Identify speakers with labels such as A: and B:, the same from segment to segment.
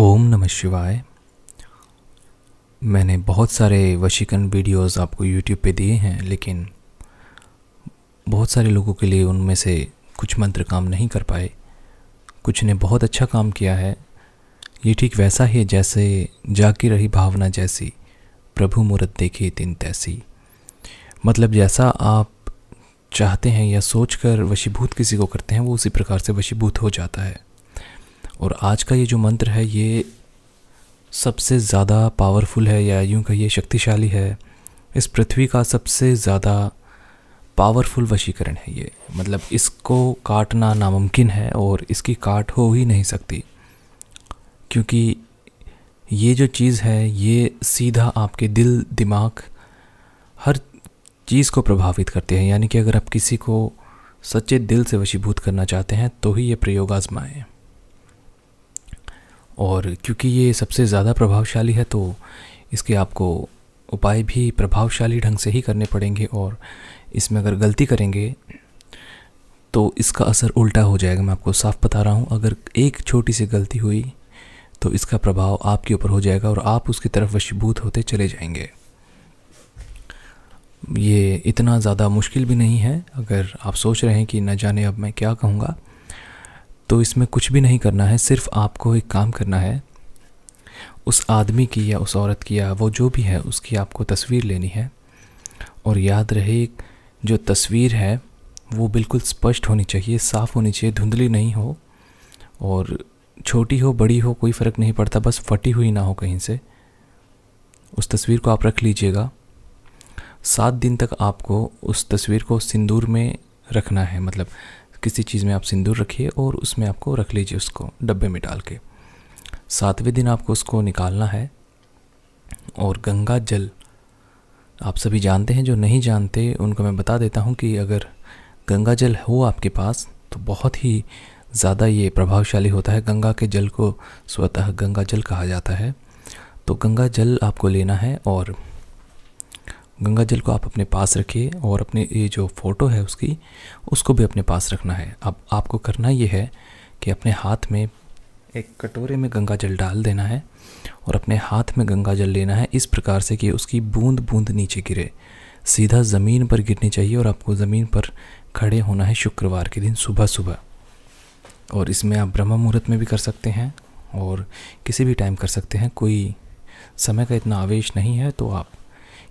A: ओम नमः शिवाय मैंने बहुत सारे वशीकरण वीडियोस आपको यूट्यूब पे दिए हैं लेकिन बहुत सारे लोगों के लिए उनमें से कुछ मंत्र काम नहीं कर पाए कुछ ने बहुत अच्छा काम किया है ये ठीक वैसा ही है जैसे जाकी रही भावना जैसी प्रभु मूर्त देखी तीन तैसी मतलब जैसा आप चाहते हैं या सोचकर वशीभूत किसी को करते हैं वो उसी प्रकार से वशीभूत हो जाता है और आज का ये जो मंत्र है ये सबसे ज़्यादा पावरफुल है या यूँ कहिए शक्तिशाली है इस पृथ्वी का सबसे ज़्यादा पावरफुल वशीकरण है ये मतलब इसको काटना नामुमकिन है और इसकी काट हो ही नहीं सकती क्योंकि ये जो चीज़ है ये सीधा आपके दिल दिमाग हर चीज़ को प्रभावित करते हैं यानी कि अगर आप किसी को सच्चे दिल से वशीभूत करना चाहते हैं तो ही ये प्रयोग आजमाएँ और क्योंकि ये सबसे ज़्यादा प्रभावशाली है तो इसके आपको उपाय भी प्रभावशाली ढंग से ही करने पड़ेंगे और इसमें अगर गलती करेंगे तो इसका असर उल्टा हो जाएगा मैं आपको साफ बता रहा हूँ अगर एक छोटी सी गलती हुई तो इसका प्रभाव आपके ऊपर हो जाएगा और आप उसकी तरफ वशीभूत होते चले जाएंगे ये इतना ज़्यादा मुश्किल भी नहीं है अगर आप सोच रहे हैं कि न जाने अब मैं क्या कहूँगा तो इसमें कुछ भी नहीं करना है सिर्फ आपको एक काम करना है उस आदमी की या उस औरत की या वो जो भी है उसकी आपको तस्वीर लेनी है और याद रहे जो तस्वीर है वो बिल्कुल स्पष्ट होनी चाहिए साफ़ होनी चाहिए धुंधली नहीं हो और छोटी हो बड़ी हो कोई फ़र्क नहीं पड़ता बस फटी हुई ना हो कहीं से उस तस्वीर को आप रख लीजिएगा सात दिन तक आपको उस तस्वीर को सिंदूर में रखना है मतलब किसी चीज़ में आप सिंदूर रखिए और उसमें आपको रख लीजिए उसको डब्बे में डाल के सातवें दिन आपको उसको निकालना है और गंगा जल आप सभी जानते हैं जो नहीं जानते उनको मैं बता देता हूँ कि अगर गंगा जल हो आपके पास तो बहुत ही ज़्यादा ये प्रभावशाली होता है गंगा के जल को स्वतः गंगा जल कहा जाता है तो गंगा जल आपको लेना है और गंगा जल को आप अपने पास रखिए और अपने ये जो फ़ोटो है उसकी उसको भी अपने पास रखना है अब आपको करना ये है कि अपने हाथ में एक कटोरे में गंगा जल डाल देना है और अपने हाथ में गंगा जल लेना है इस प्रकार से कि उसकी बूंद बूंद नीचे गिरे सीधा ज़मीन पर गिरनी चाहिए और आपको ज़मीन पर खड़े होना है शुक्रवार के दिन सुबह सुबह और इसमें आप ब्रह्म मुहूर्त में भी कर सकते हैं और किसी भी टाइम कर सकते हैं कोई समय का इतना आवेश नहीं है तो आप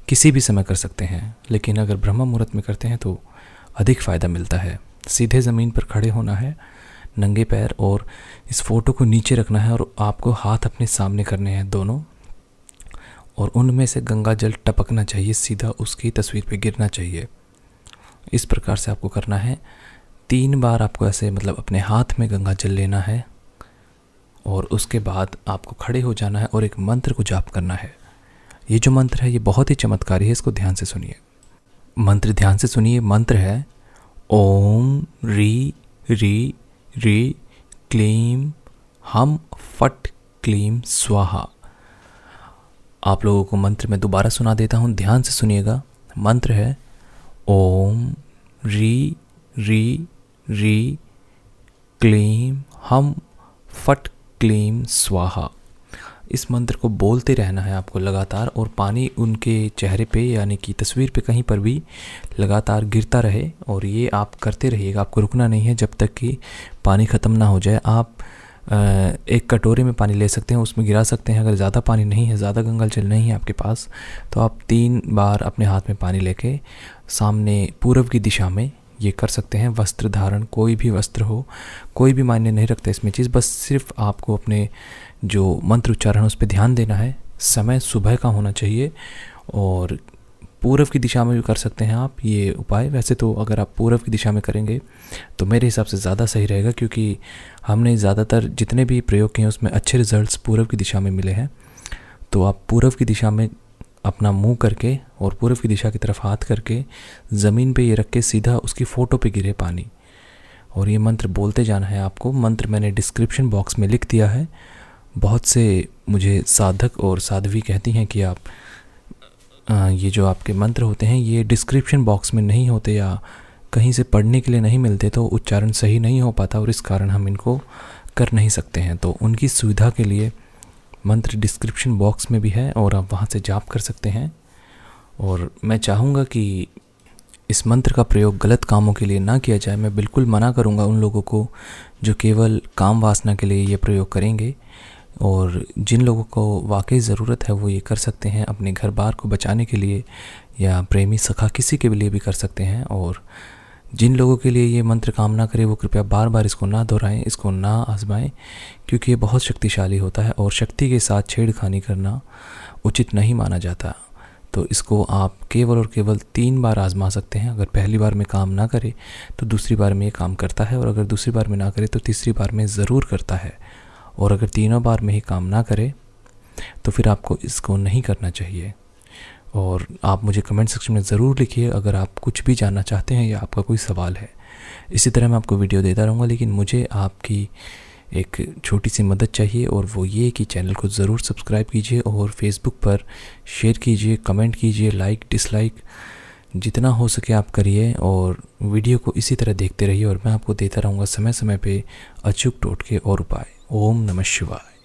A: किसी भी समय कर सकते हैं लेकिन अगर ब्रह्म मुहूर्त में करते हैं तो अधिक फ़ायदा मिलता है सीधे ज़मीन पर खड़े होना है नंगे पैर और इस फ़ोटो को नीचे रखना है और आपको हाथ अपने सामने करने हैं दोनों और उनमें से गंगा जल टपकना चाहिए सीधा उसकी तस्वीर पे गिरना चाहिए इस प्रकार से आपको करना है तीन बार आपको ऐसे मतलब अपने हाथ में गंगा जल लेना है और उसके बाद आपको खड़े हो जाना है और एक मंत्र को जाप करना है ये जो मंत्र है ये बहुत ही चमत्कारी है इसको ध्यान से सुनिए मंत्र ध्यान से सुनिए मंत्र है ओम री री री क्लीम हम फट क्लीम स्वाहा आप लोगों को मंत्र मैं दोबारा सुना देता हूँ ध्यान से सुनिएगा मंत्र है ओम री री री क्लीम हम फट क्लीम स्वाहा इस मंत्र को बोलते रहना है आपको लगातार और पानी उनके चेहरे पे यानी कि तस्वीर पे कहीं पर भी लगातार गिरता रहे और ये आप करते रहिएगा आपको रुकना नहीं है जब तक कि पानी ख़त्म ना हो जाए आप एक कटोरे में पानी ले सकते हैं उसमें गिरा सकते हैं अगर ज़्यादा पानी नहीं है ज़्यादा गंगल जल नहीं है आपके पास तो आप तीन बार अपने हाथ में पानी लेके सामने पूर्व की दिशा में ये कर सकते हैं वस्त्र धारण कोई भी वस्त्र हो कोई भी मायने नहीं रखता इसमें चीज़ बस सिर्फ आपको अपने जो मंत्र उच्चारण उस पर ध्यान देना है समय सुबह का होना चाहिए और पूर्व की दिशा में भी कर सकते हैं आप ये उपाय वैसे तो अगर आप पूर्व की दिशा में करेंगे तो मेरे हिसाब से ज़्यादा सही रहेगा क्योंकि हमने ज़्यादातर जितने भी प्रयोग किए हैं उसमें अच्छे रिजल्ट्स पूर्व की दिशा में मिले हैं तो आप पूर्व की दिशा में अपना मुंह करके और पूर्व की दिशा की तरफ हाथ करके ज़मीन पे ये रख के सीधा उसकी फ़ोटो पे गिरे पानी और ये मंत्र बोलते जाना है आपको मंत्र मैंने डिस्क्रिप्शन बॉक्स में लिख दिया है बहुत से मुझे साधक और साध्वी कहती हैं कि आप ये जो आपके मंत्र होते हैं ये डिस्क्रिप्शन बॉक्स में नहीं होते या कहीं से पढ़ने के लिए नहीं मिलते तो उच्चारण सही नहीं हो पाता और इस कारण हम इनको कर नहीं सकते हैं तो उनकी सुविधा के लिए मंत्र डिस्क्रिप्शन बॉक्स में भी है और आप वहाँ से जाप कर सकते हैं और मैं चाहूँगा कि इस मंत्र का प्रयोग गलत कामों के लिए ना किया जाए मैं बिल्कुल मना करूँगा उन लोगों को जो केवल काम वासना के लिए ये प्रयोग करेंगे और जिन लोगों को वाकई ज़रूरत है वो ये कर सकते हैं अपने घर बार को बचाने के लिए या प्रेमी सखा किसी के लिए भी कर सकते हैं और जिन लोगों के लिए ये मंत्र कामना करे वो कृपया बार बार इसको ना दोहराएं इसको ना आजमाएं क्योंकि ये बहुत शक्तिशाली होता है और शक्ति के साथ छेड़खानी करना उचित नहीं माना जाता तो इसको आप केवल और केवल तीन बार आजमा सकते हैं अगर पहली बार में काम ना करे तो दूसरी बार में ये काम करता है और अगर दूसरी बार में ना करे तो तीसरी बार में ज़रूर करता है और अगर तीनों बार में ही काम ना करे तो फिर आपको इसको नहीं करना चाहिए और आप मुझे कमेंट सेक्शन में ज़रूर लिखिए अगर आप कुछ भी जानना चाहते हैं या आपका कोई सवाल है इसी तरह मैं आपको वीडियो देता रहूँगा लेकिन मुझे आपकी एक छोटी सी मदद चाहिए और वो ये कि चैनल को ज़रूर सब्सक्राइब कीजिए और फेसबुक पर शेयर कीजिए कमेंट कीजिए लाइक डिसलाइक जितना हो सके आप करिए और वीडियो को इसी तरह देखते रहिए और मैं आपको देता रहूँगा समय समय पे अचूक टोटके और उपाय ओम नमः शिवाय